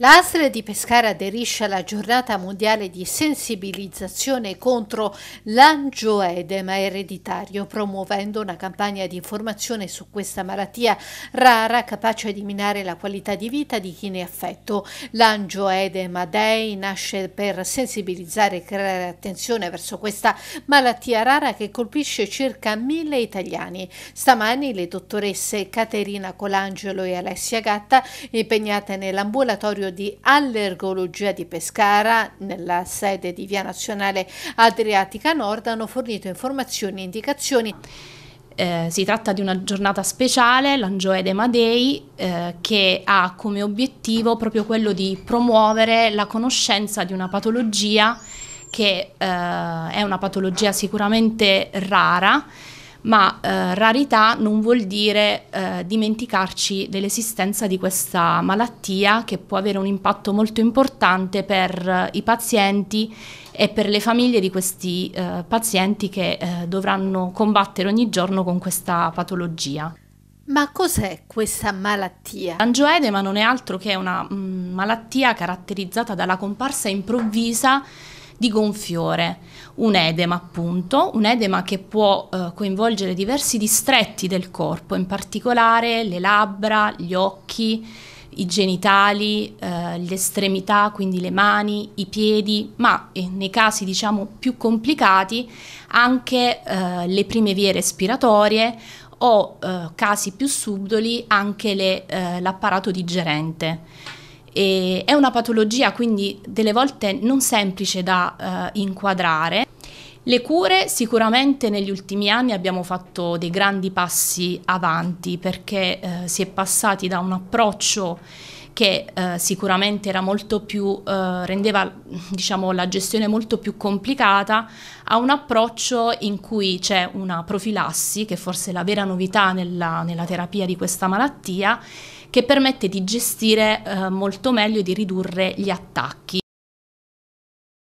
L'ASL di Pescara aderisce alla giornata mondiale di sensibilizzazione contro l'angioedema ereditario, promuovendo una campagna di informazione su questa malattia rara capace di minare la qualità di vita di chi ne è affetto. L'angioedema dei nasce per sensibilizzare e creare attenzione verso questa malattia rara che colpisce circa mille italiani. Stamani le dottoresse Caterina Colangelo e Alessia Gatta, impegnate nell'ambulatorio studio di allergologia di Pescara, nella sede di Via Nazionale Adriatica Nord, hanno fornito informazioni e indicazioni. Eh, si tratta di una giornata speciale, l'Angioedema Day, eh, che ha come obiettivo proprio quello di promuovere la conoscenza di una patologia che eh, è una patologia sicuramente rara ma eh, rarità non vuol dire eh, dimenticarci dell'esistenza di questa malattia che può avere un impatto molto importante per eh, i pazienti e per le famiglie di questi eh, pazienti che eh, dovranno combattere ogni giorno con questa patologia. Ma cos'è questa malattia? L'angioedema non è altro che una mh, mm, malattia caratterizzata dalla comparsa improvvisa di gonfiore, un edema appunto, un edema che può eh, coinvolgere diversi distretti del corpo, in particolare le labbra, gli occhi, i genitali, eh, le estremità, quindi le mani, i piedi, ma eh, nei casi diciamo più complicati anche eh, le prime vie respiratorie o eh, casi più subdoli anche le, eh, l'apparato digerente. E è una patologia quindi delle volte non semplice da eh, inquadrare. Le cure sicuramente negli ultimi anni abbiamo fatto dei grandi passi avanti perché eh, si è passati da un approccio che eh, sicuramente era molto più, eh, rendeva diciamo, la gestione molto più complicata, a un approccio in cui c'è una profilassi, che forse è la vera novità nella, nella terapia di questa malattia, che permette di gestire eh, molto meglio e di ridurre gli attacchi.